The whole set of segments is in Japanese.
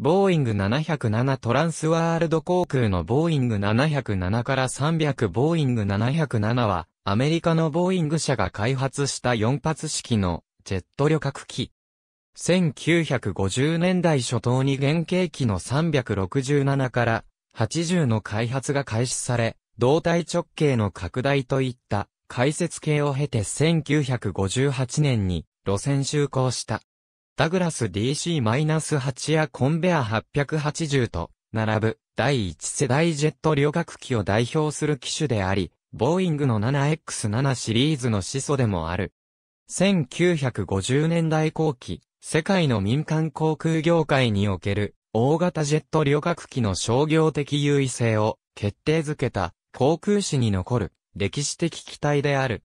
ボーイング707トランスワールド航空のボーイング707から300ボーイング707は、アメリカのボーイング社が開発した4発式のジェット旅客機。1950年代初頭に原型機の367から80の開発が開始され、胴体直径の拡大といった解説系を経て1958年に路線就航した。ダグラス DC-8 やコンベア880と、並ぶ、第一世代ジェット旅客機を代表する機種であり、ボーイングの 7X7 シリーズの始祖でもある。1950年代後期、世界の民間航空業界における、大型ジェット旅客機の商業的優位性を決定づけた航空史に残る歴史的機体である。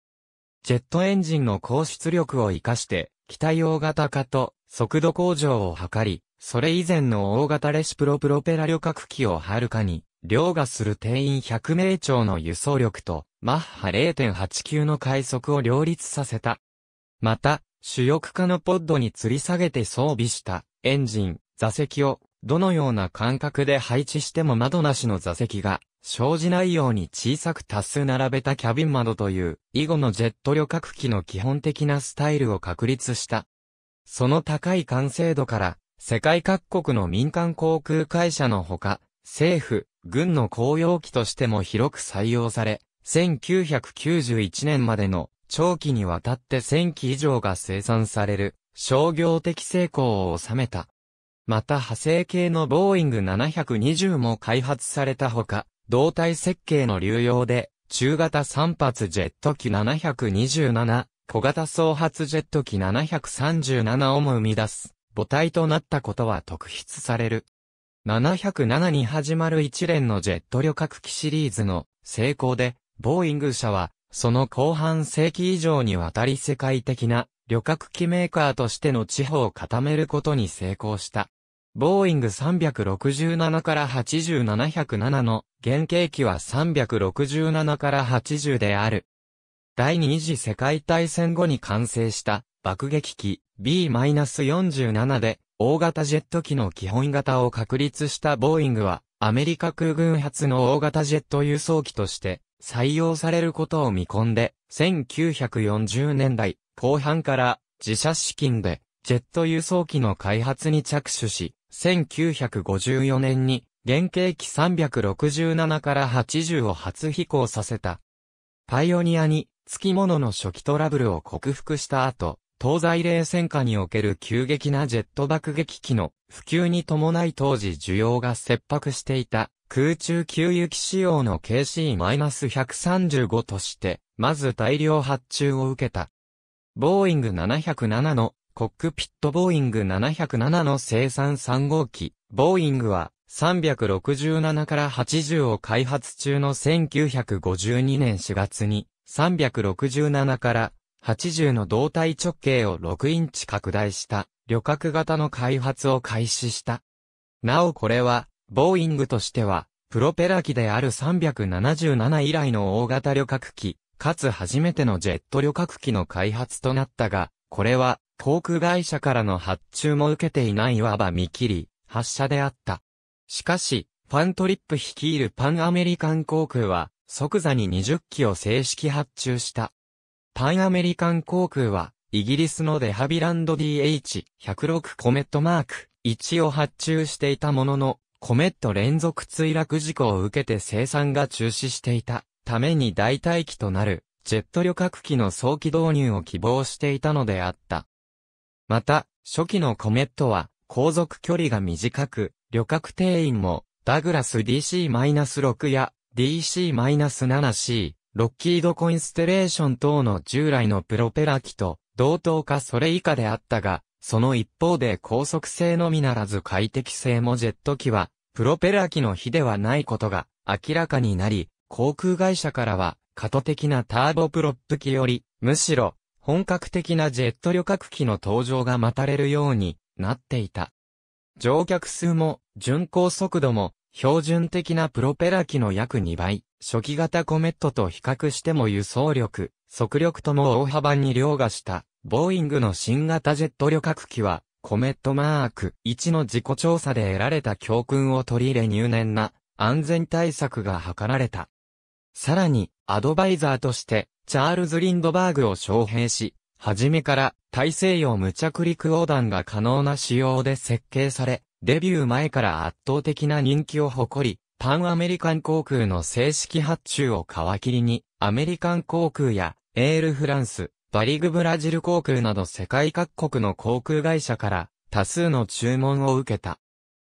ジェットエンジンの高出力を活かして、機体大型化と速度向上を図り、それ以前の大型レシプロプロペラ旅客機をはるかに、凌駕する定員100名超の輸送力と、マッハ0.89の快速を両立させた。また、主翼化のポッドに吊り下げて装備したエンジン、座席をどのような間隔で配置しても窓なしの座席が生じないように小さく多数並べたキャビン窓という以後のジェット旅客機の基本的なスタイルを確立した。その高い完成度から、世界各国の民間航空会社のほか、政府、軍の公用機としても広く採用され、1991年までの長期にわたって1000機以上が生産される商業的成功を収めた。また派生系のボーイング720も開発されたほか、胴体設計の流用で中型3発ジェット機727、小型総発ジェット機737をも生み出す母体となったことは特筆される。707に始まる一連のジェット旅客機シリーズの成功で、ボーイング社は、その後半世紀以上にわたり世界的な旅客機メーカーとしての地方を固めることに成功した。ボーイング367から80707の原型機は367から80である。第二次世界大戦後に完成した爆撃機 B-47 で大型ジェット機の基本型を確立したボーイングはアメリカ空軍発の大型ジェット輸送機として採用されることを見込んで1940年代後半から自社資金でジェット輸送機の開発に着手し1954年に原型機367から80を初飛行させた。パイオニアに月き物の初期トラブルを克服した後、東西冷戦下における急激なジェット爆撃機の普及に伴い当時需要が切迫していた空中給油機仕様の KC-135 として、まず大量発注を受けた。ボーイング707のコックピットボーイング707の生産3号機、ボーイングは367から80を開発中の1952年4月に367から80の胴体直径を6インチ拡大した旅客型の開発を開始した。なおこれは、ボーイングとしては、プロペラ機である377以来の大型旅客機、かつ初めてのジェット旅客機の開発となったが、これは、航空会社からの発注も受けていないいわば見切り、発射であった。しかし、ファントリップ率いるパンアメリカン航空は、即座に20機を正式発注した。パンアメリカン航空は、イギリスのデハビランド DH106 コメットマーク1を発注していたものの、コメット連続墜落事故を受けて生産が中止していたために代替機となるジェット旅客機の早期導入を希望していたのであった。また、初期のコメットは航続距離が短く、旅客定員もダグラス DC-6 や DC-7C、ロッキードコインステレーション等の従来のプロペラ機と同等かそれ以下であったが、その一方で高速性のみならず快適性もジェット機は、プロペラ機の比ではないことが明らかになり、航空会社からは、過渡的なターボプロップ機より、むしろ、本格的なジェット旅客機の登場が待たれるようになっていた。乗客数も、巡航速度も、標準的なプロペラ機の約2倍、初期型コメットと比較しても輸送力、速力とも大幅に凌駕した、ボーイングの新型ジェット旅客機は、コメットマーク1の自己調査で得られた教訓を取り入れ入念な安全対策が図られた。さらに、アドバイザーとして、チャールズ・リンドバーグを招聘し、はじめから大西洋無着陸横断が可能な仕様で設計され、デビュー前から圧倒的な人気を誇り、パンアメリカン航空の正式発注を皮切りに、アメリカン航空やエールフランス、バリグブラジル航空など世界各国の航空会社から多数の注文を受けた。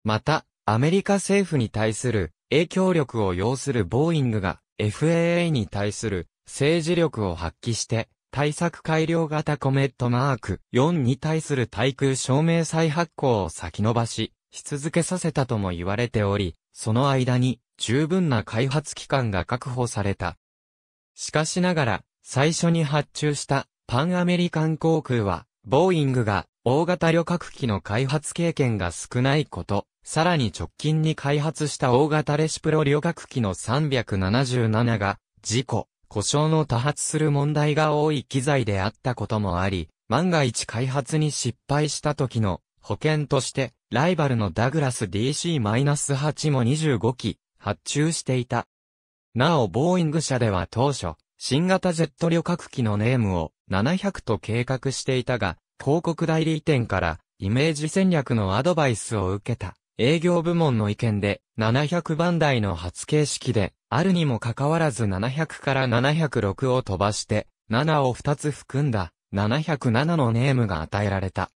また、アメリカ政府に対する影響力を要するボーイングが FAA に対する政治力を発揮して対策改良型コメットマーク4に対する対空証明再発行を先延ばし、し続けさせたとも言われており、その間に十分な開発期間が確保された。しかしながら、最初に発注したパンアメリカン航空は、ボーイングが大型旅客機の開発経験が少ないこと、さらに直近に開発した大型レシプロ旅客機の377が、事故、故障の多発する問題が多い機材であったこともあり、万が一開発に失敗した時の保険として、ライバルのダグラス DC-8 も25機発注していた。なお、ボーイング社では当初、新型ジェット旅客機のネームを700と計画していたが、広告代理店からイメージ戦略のアドバイスを受けた。営業部門の意見で、700番台の発形式で、あるにもかかわらず700から706を飛ばして、7を2つ含んだ、707のネームが与えられた。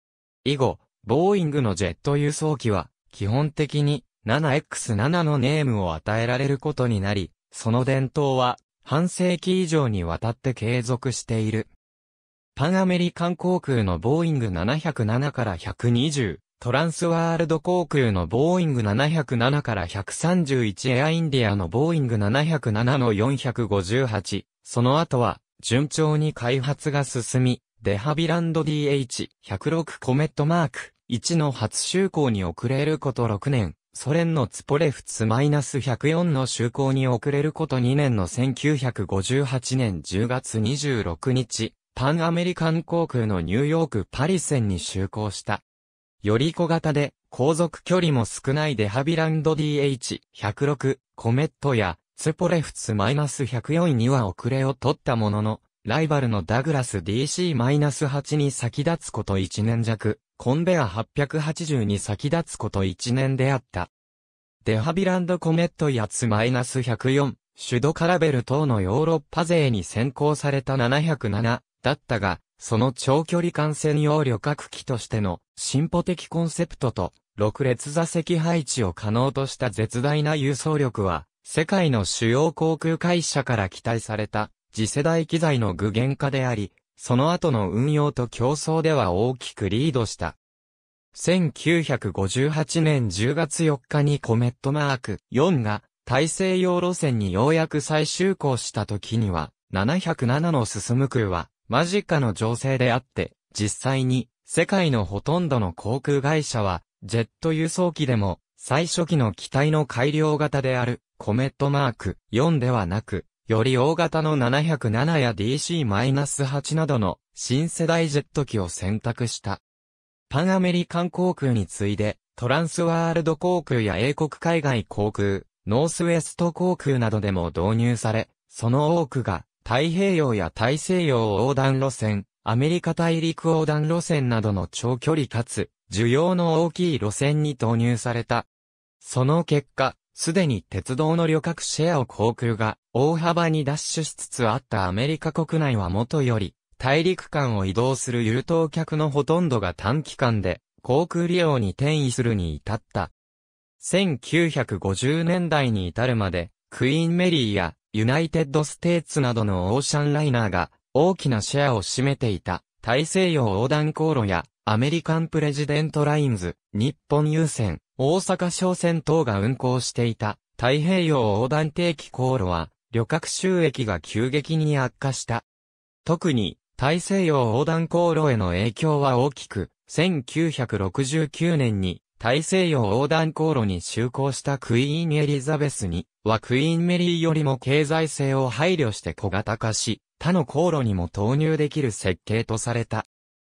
以後、ボーイングのジェット輸送機は、基本的に 7X7 のネームを与えられることになり、その伝統は、半世紀以上にわたって継続している。パンアメリカン航空のボーイング707から120、トランスワールド航空のボーイング707から131エアインディアのボーイング707の458、その後は、順調に開発が進み、デハビランド DH106 コメットマーク1の初就航に遅れること6年、ソ連のツポレフツ -104 の就航に遅れること2年の1958年10月26日、パンアメリカン航空のニューヨークパリ線に就航した。より小型で、航続距離も少ないデハビランド DH106 コメットやツポレフツ -104 には遅れを取ったものの、ライバルのダグラス DC-8 に先立つこと1年弱、コンベア880に先立つこと1年であった。デハビランドコメットやツ -104、シュドカラベル等のヨーロッパ勢に先行された707だったが、その長距離艦船用旅客機としての進歩的コンセプトと、6列座席配置を可能とした絶大な輸送力は、世界の主要航空会社から期待された次世代機材の具現化であり、その後の運用と競争では大きくリードした。1958年10月4日にコメットマーク4が大西洋路線にようやく再就航した時には、707の進む空は間近の情勢であって、実際に、世界のほとんどの航空会社は、ジェット輸送機でも、最初期の機体の改良型である、コメットマーク4ではなく、より大型の707や DC-8 などの新世代ジェット機を選択した。パンアメリカン航空に次いで、トランスワールド航空や英国海外航空、ノースウェスト航空などでも導入され、その多くが太平洋や大西洋横断路線、アメリカ大陸横断路線などの長距離かつ、需要の大きい路線に投入された。その結果、すでに鉄道の旅客シェアを航空が大幅に奪取しつつあったアメリカ国内はもとより、大陸間を移動する優等客のほとんどが短期間で航空利用に転移するに至った。1950年代に至るまで、クイーンメリーやユナイテッドステーツなどのオーシャンライナーが大きなシェアを占めていた大西洋横断航路やアメリカンプレジデントラインズ、日本郵船、大阪商船等が運航していた太平洋横断定期航路は旅客収益が急激に悪化した。特に大西洋横断航路への影響は大きく、1969年に大西洋横断航路に就航したクイーンエリザベスにはクイーンメリーよりも経済性を配慮して小型化し、他の航路にも投入できる設計とされた。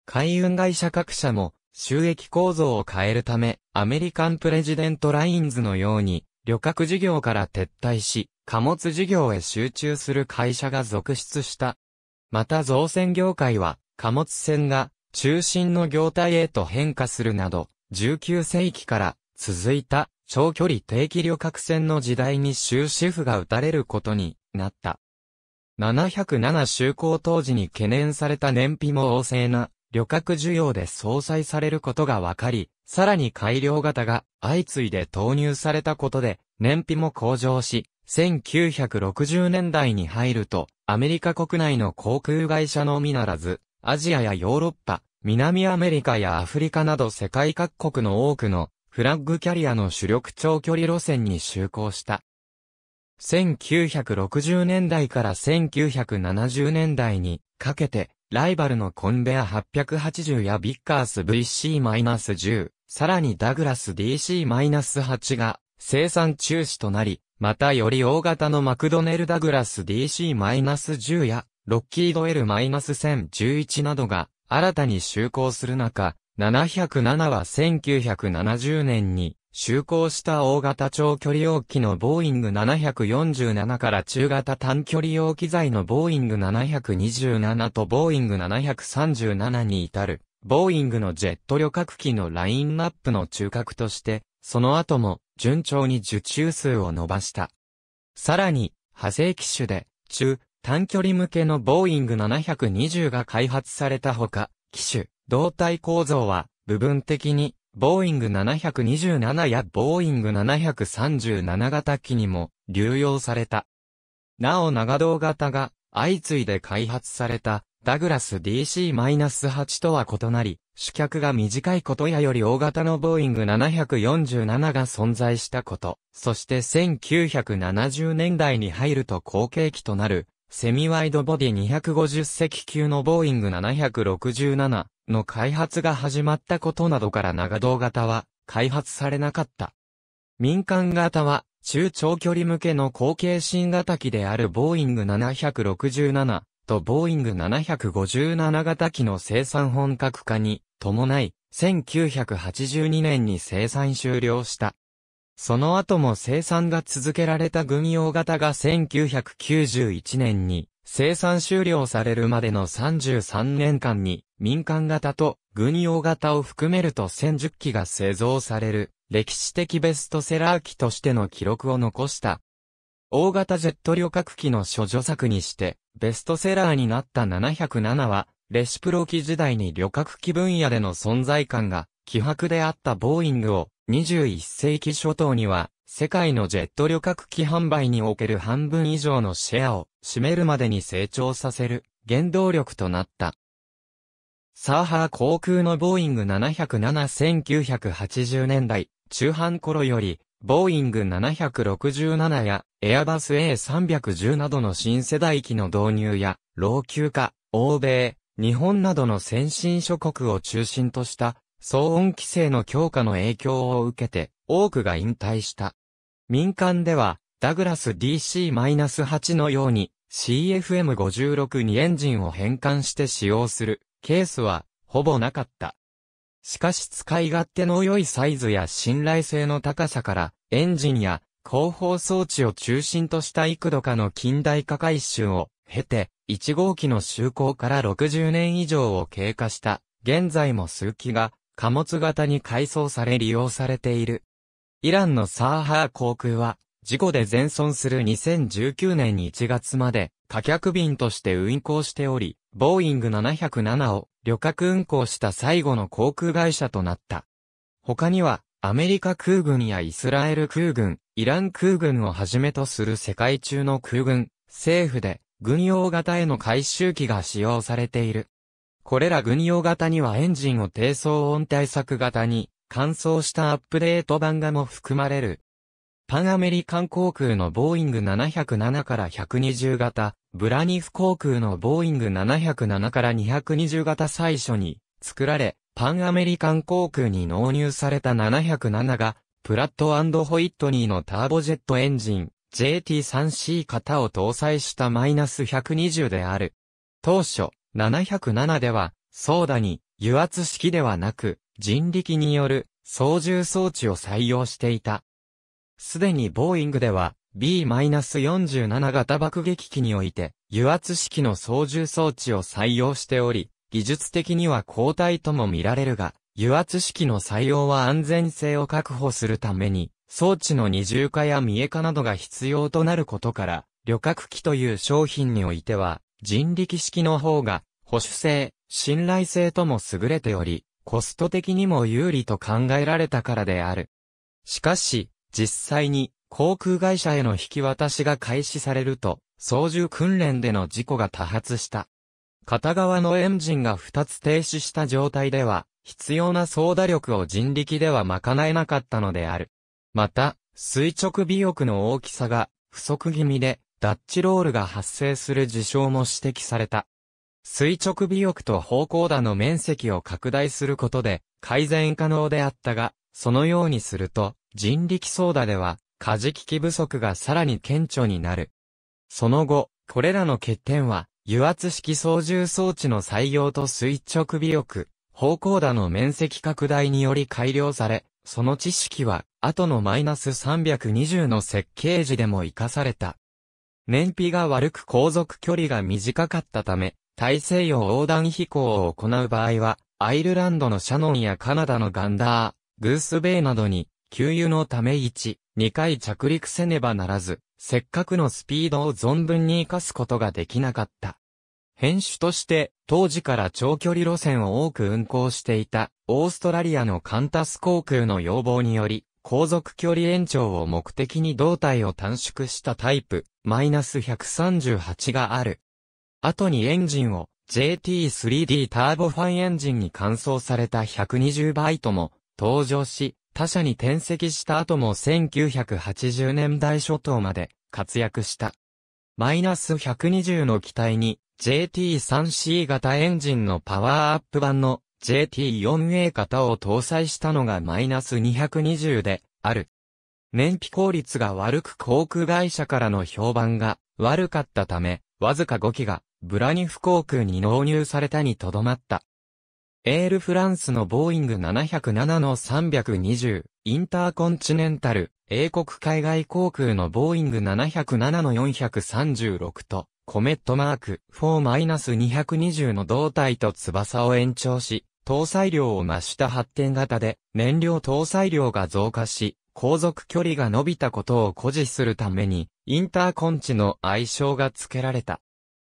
海運会社各社も収益構造を変えるため、アメリカンプレジデントラインズのように、旅客事業から撤退し、貨物事業へ集中する会社が続出した。また造船業界は、貨物船が中心の業態へと変化するなど、19世紀から続いた長距離定期旅客船の時代に終止符が打たれることになった。707就航当時に懸念された燃費も旺盛な旅客需要で相殺されることが分かり、さらに改良型が相次いで投入されたことで燃費も向上し、1960年代に入るとアメリカ国内の航空会社のみならず、アジアやヨーロッパ、南アメリカやアフリカなど世界各国の多くのフラッグキャリアの主力長距離路線に就航した。1960年代から1970年代にかけて、ライバルのコンベア880やビッカース VC-10、さらにダグラス DC-8 が生産中止となり、またより大型のマクドネルダグラス DC-10 やロッキード L-1011 などが新たに就航する中、707は1970年に、就航した大型長距離容器のボーイング747から中型短距離容器材のボーイング727とボーイング737に至る、ボーイングのジェット旅客機のラインナップの中核として、その後も順調に受注数を伸ばした。さらに、派生機種で、中、短距離向けのボーイング720が開発されたほか、機種、胴体構造は部分的にボーイング727やボーイング737型機にも流用された。なお長胴型が相次いで開発されたダグラス DC-8 とは異なり、主脚が短いことやより大型のボーイング747が存在したこと、そして1970年代に入ると後継機となるセミワイドボディ250隻級のボーイング767の開発が始まったことなどから長胴型は開発されなかった。民間型は中長距離向けの後継新型機であるボーイング767とボーイング757型機の生産本格化に伴い1982年に生産終了した。その後も生産が続けられた軍用型が1991年に生産終了されるまでの33年間に民間型と軍用型を含めると1010機が製造される歴史的ベストセラー機としての記録を残した。大型ジェット旅客機の諸女作にしてベストセラーになった707はレシプロ機時代に旅客機分野での存在感が希薄であったボーイングを21世紀初頭には、世界のジェット旅客機販売における半分以上のシェアを占めるまでに成長させる原動力となった。サーハー航空のボーイング707-1980年代、中半頃より、ボーイング767やエアバス A310 などの新世代機の導入や、老朽化、欧米、日本などの先進諸国を中心とした騒音規制の強化の影響を受けて、多くが引退した。民間では、ダグラス DC-8 のように、CFM56 にエンジンを変換して使用するケースはほぼなかった。しかし使い勝手の良いサイズや信頼性の高さからエンジンや後方装置を中心とした幾度かの近代化改修を経て1号機の就航から60年以上を経過した現在も数機が貨物型に改装され利用されている。イランのサーハー航空は、事故で全損する2019年1月まで、貨客便として運航しており、ボーイング707を旅客運航した最後の航空会社となった。他には、アメリカ空軍やイスラエル空軍、イラン空軍をはじめとする世界中の空軍、政府で軍用型への回収機が使用されている。これら軍用型にはエンジンを低騒音対策型に、乾燥したアップデート版がも含まれる。パンアメリカン航空のボーイング707から120型、ブラニフ航空のボーイング707から220型最初に作られ、パンアメリカン航空に納入された707が、プラットホイットニーのターボジェットエンジン、JT3C 型を搭載したマイナス120である。当初、707では、ソーダに油圧式ではなく、人力による操縦装置を採用していた。すでにボーイングでは B-47 型爆撃機において油圧式の操縦装置を採用しており、技術的には抗体とも見られるが、油圧式の採用は安全性を確保するために、装置の二重化や見え化などが必要となることから、旅客機という商品においては、人力式の方が、保守性、信頼性とも優れており、コスト的にも有利と考えられたからである。しかし、実際に、航空会社への引き渡しが開始されると、操縦訓練での事故が多発した。片側のエンジンが2つ停止した状態では、必要な操舵力を人力では賄えなかったのである。また、垂直尾翼の大きさが不足気味で、ダッチロールが発生する事象も指摘された。垂直尾翼と方向打の面積を拡大することで改善可能であったが、そのようにすると人力操打では火事機器不足がさらに顕著になる。その後、これらの欠点は油圧式操縦装置の採用と垂直尾翼、方向打の面積拡大により改良され、その知識は、後のマイナス320の設計時でも活かされた。燃費が悪く航続距離が短かったため、大西洋横断飛行を行う場合は、アイルランドのシャノンやカナダのガンダー、グースベイなどに、給油のため1、2回着陸せねばならず、せっかくのスピードを存分に活かすことができなかった。編集として、当時から長距離路線を多く運行していた、オーストラリアのカンタス航空の要望により、航続距離延長を目的に胴体を短縮したタイプマイナス138がある。後にエンジンを JT3D ターボファンエンジンに換装された120バイトも登場し、他社に転籍した後も1980年代初頭まで活躍した。マイナス120の機体に JT3C 型エンジンのパワーアップ版の JT4A 型を搭載したのがマイナス220である。燃費効率が悪く航空会社からの評判が悪かったため、わずか5機がブラニフ航空に納入されたにとどまった。エールフランスのボーイング707の320、インターコンチネンタル、英国海外航空のボーイング707の436と、コメットマーク4-220の胴体と翼を延長し、搭載量を増した発展型で、燃料搭載量が増加し、航続距離が伸びたことを誇示するために、インターコンチの愛称が付けられた。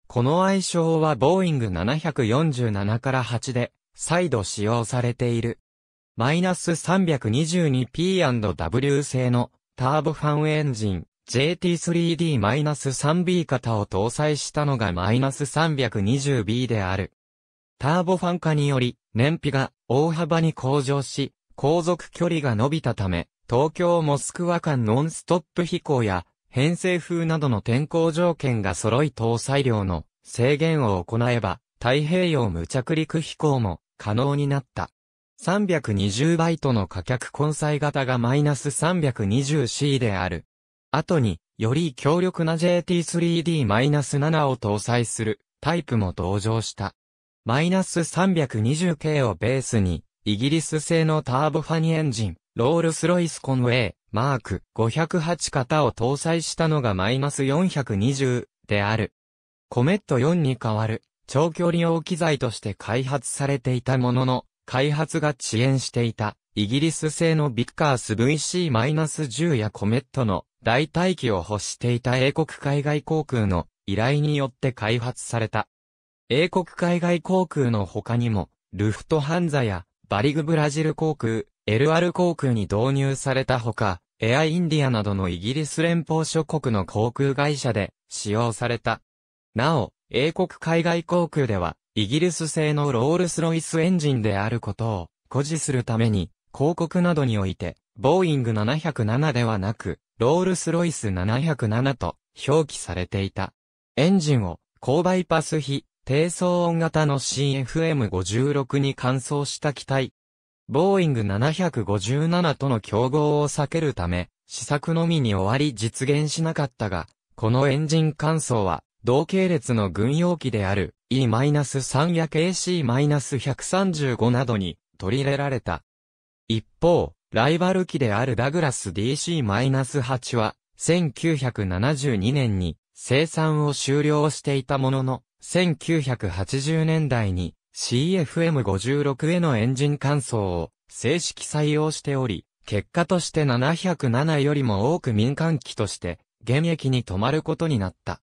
この愛称はボーイング747から8で、再度使用されている。マイナス 322P&W 製のターボファンエンジン JT3D-3B 型を搭載したのがマイナス 320B である。ターボファン化により燃費が大幅に向上し、航続距離が伸びたため、東京モスクワ間ノンストップ飛行や、偏西風などの天候条件が揃い搭載量の制限を行えば、太平洋無着陸飛行も可能になった。320バイトの価格混載型がマイナス 320C である。後に、より強力な JT3D-7 を搭載するタイプも登場した。マイナス 320K をベースに、イギリス製のターボファニエンジン、ロールスロイスコンウェイ、マーク508型を搭載したのがマイナス420である。コメット4に代わる長距離用機材として開発されていたものの、開発が遅延していたイギリス製のビッカース VC-10 やコメットの代替機を欲していた英国海外航空の依頼によって開発された。英国海外航空の他にも、ルフトハンザやバリグブラジル航空、LR 航空に導入されたほか、エアインディアなどのイギリス連邦諸国の航空会社で使用された。なお、英国海外航空では、イギリス製のロールスロイスエンジンであることを誇示するために、広告などにおいて、ボーイング707ではなく、ロールスロイス707と表記されていた。エンジンを高バイパス比、低騒音型の CFM56 に換装した機体ボーイング757との競合を避けるため、試作のみに終わり実現しなかったが、このエンジン乾燥は、同系列の軍用機である E-3 や KC-135 などに取り入れられた。一方、ライバル機であるダグラス DC-8 は、1972年に生産を終了していたものの、1980年代に CFM56 へのエンジン換装を正式採用しており、結果として707よりも多く民間機として現役に止まることになった。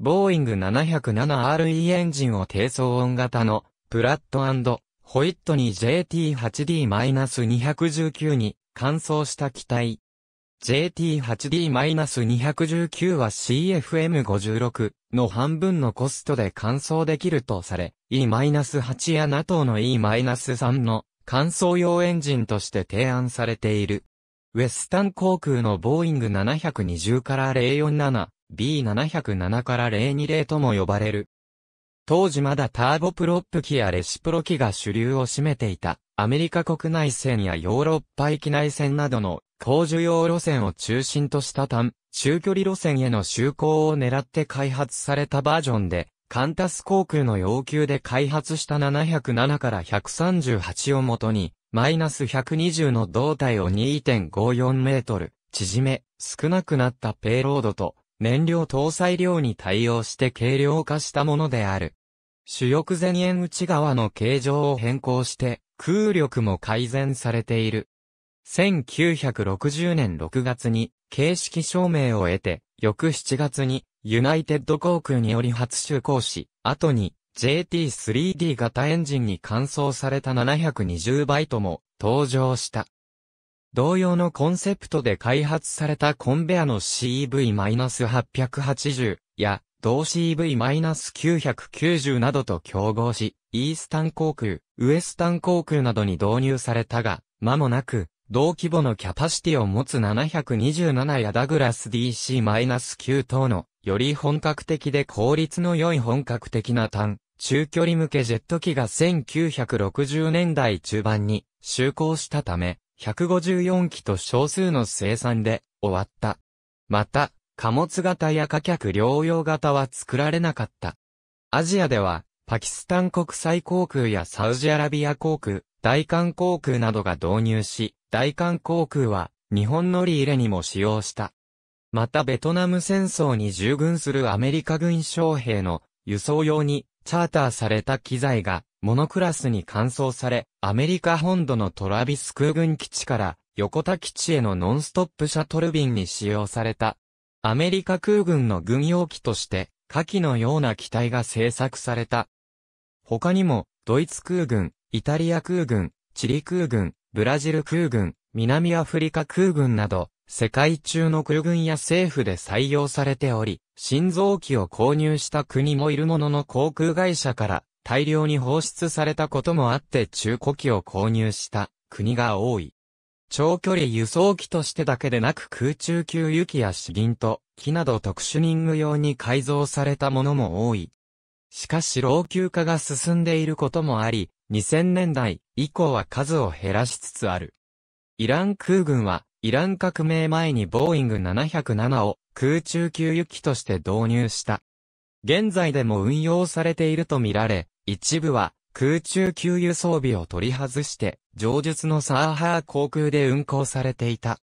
ボーイング 707RE エンジンを低騒音型のプラットホイットニー JT8D-219 に換装した機体 JT8D-219 は CFM56 の半分のコストで乾燥できるとされ、E-8 や NATO の E-3 の乾燥用エンジンとして提案されている。ウェスタン航空のボーイング720から047、B707 から020とも呼ばれる。当時まだターボプロップ機やレシプロ機が主流を占めていた、アメリカ国内線やヨーロッパ域内線などの高需要路線を中心とした単、中距離路線への就航を狙って開発されたバージョンで、カンタス航空の要求で開発した707から138をもとに、マイナス120の胴体を2.54メートル、縮め、少なくなったペイロードと、燃料搭載量に対応して軽量化したものである。主翼前縁内側の形状を変更して、空力も改善されている。1960年6月に形式証明を得て、翌7月にユナイテッド航空により初就航し、後に JT3D 型エンジンに換装された720バイトも登場した。同様のコンセプトで開発されたコンベアの CV-880 や同 CV-990 などと競合し、イースタン航空、ウエスタン航空などに導入されたが、間もなく、同規模のキャパシティを持つ727やダグラス DC-9 等の、より本格的で効率の良い本格的な単、中距離向けジェット機が1960年代中盤に就航したため、154機と少数の生産で終わった。また、貨物型や貨客両用型は作られなかった。アジアでは、パキスタン国際航空やサウジアラビア航空、大韓航空などが導入し、大韓航空は日本乗り入れにも使用した。またベトナム戦争に従軍するアメリカ軍将兵の輸送用にチャーターされた機材がモノクラスに換装され、アメリカ本土のトラビス空軍基地から横田基地へのノンストップシャトル便に使用された。アメリカ空軍の軍用機として、火器のような機体が製作された。他にも、ドイツ空軍、イタリア空軍、チリ空軍、ブラジル空軍、南アフリカ空軍など、世界中の空軍や政府で採用されており、新造機を購入した国もいるものの航空会社から大量に放出されたこともあって中古機を購入した国が多い。長距離輸送機としてだけでなく空中給油機や資銀と機など特殊任務用に改造されたものも多い。しかし老朽化が進んでいることもあり、2000年代以降は数を減らしつつある。イラン空軍は、イラン革命前にボーイング707を空中給油機として導入した。現在でも運用されているとみられ、一部は空中給油装備を取り外して、上述のサーハー航空で運航されていた。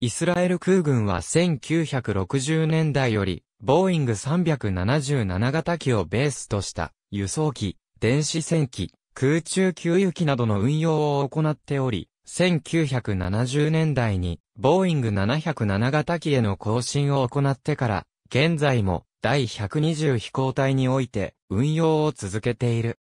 イスラエル空軍は1960年代よりボーイング377型機をベースとした輸送機、電子戦機、空中給油機などの運用を行っており、1970年代にボーイング707型機への更新を行ってから、現在も第120飛行隊において運用を続けている。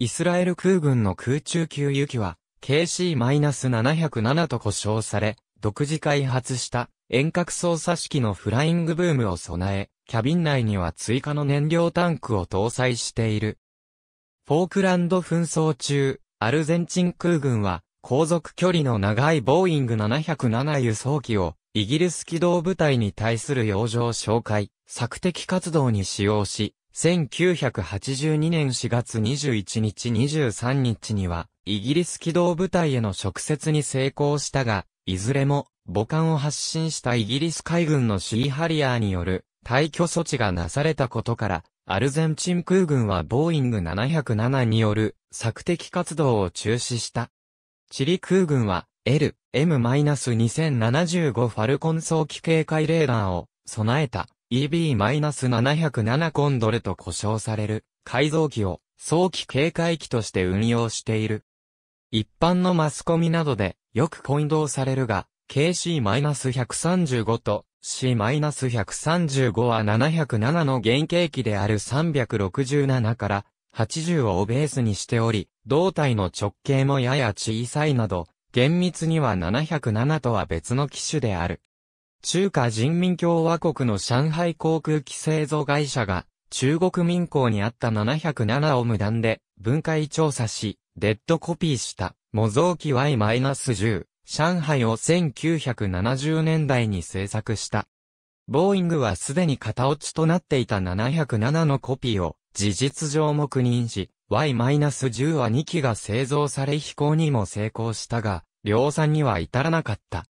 イスラエル空軍の空中給油機は KC-707 と呼称され、独自開発した遠隔操作式のフライングブームを備え、キャビン内には追加の燃料タンクを搭載している。フォークランド紛争中、アルゼンチン空軍は、航続距離の長いボーイング707輸送機を、イギリス機動部隊に対する洋上紹介、索敵活動に使用し、1982年4月21日23日には、イギリス機動部隊への直接に成功したが、いずれも、母艦を発進したイギリス海軍のシーハリアーによる退去措置がなされたことから、アルゼンチン空軍はボーイング707による索敵活動を中止した。チリ空軍は L、M-2075 ファルコン早期警戒レーダーを備えた EB-707 コンドルと呼称される改造機を早期警戒機として運用している。一般のマスコミなどでよく混同されるが、KC-135 と C-135 は707の原型機である367から80をベースにしており、胴体の直径もやや小さいなど、厳密には707とは別の機種である。中華人民共和国の上海航空機製造会社が中国民港にあった707を無断で分解調査し、デッドコピーした模造機 Y-10。上海を1970年代に制作した。ボーイングはすでに型落ちとなっていた707のコピーを事実上黙認し、Y-10 は2機が製造され飛行にも成功したが、量産には至らなかった。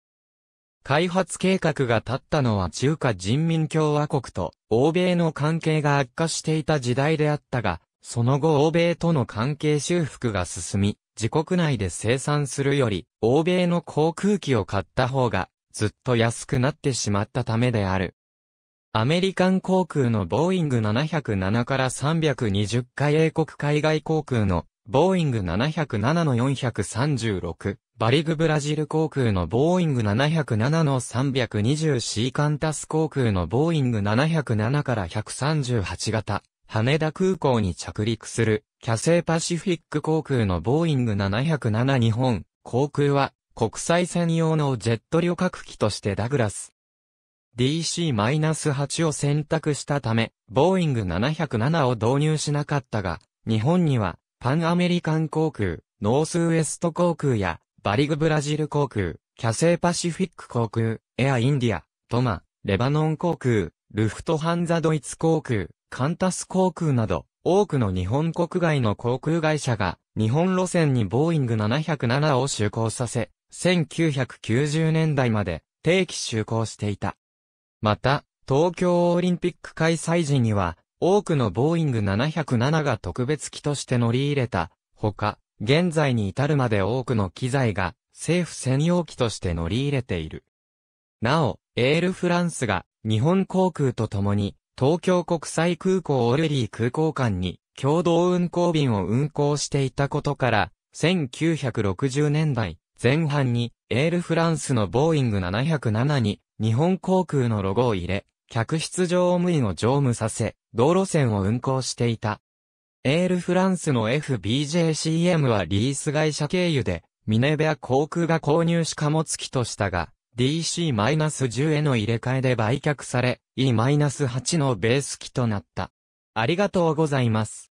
開発計画が立ったのは中華人民共和国と欧米の関係が悪化していた時代であったが、その後欧米との関係修復が進み、自国内で生産するより、欧米の航空機を買った方が、ずっと安くなってしまったためである。アメリカン航空のボーイング707から320回英国海外航空のボーイング707の436、バリグブラジル航空のボーイング707の3 2 0ーカンタス航空のボーイング707から138型、羽田空港に着陸する、キャセイパシフィック航空のボーイング707日本航空は、国際専用のジェット旅客機としてダグラス。DC-8 を選択したため、ボーイング707を導入しなかったが、日本には、パンアメリカン航空、ノースウエスト航空や、バリグブラジル航空、キャセイパシフィック航空、エアインディア、トマ、レバノン航空、ルフトハンザドイツ航空、カンタス航空など、多くの日本国外の航空会社が、日本路線にボーイング707を就航させ、1990年代まで定期就航していた。また、東京オリンピック開催時には、多くのボーイング707が特別機として乗り入れた、ほか、現在に至るまで多くの機材が政府専用機として乗り入れている。なお、エールフランスが日本航空と共に東京国際空港オルリー空港間に共同運航便を運航していたことから、1960年代前半にエールフランスのボーイング707に日本航空のロゴを入れ、客室乗務員を乗務させ、道路線を運行していた。エールフランスの FBJCM はリース会社経由で、ミネベア航空が購入し貨物機としたが、DC-10 への入れ替えで売却され、E-8 のベース機となった。ありがとうございます。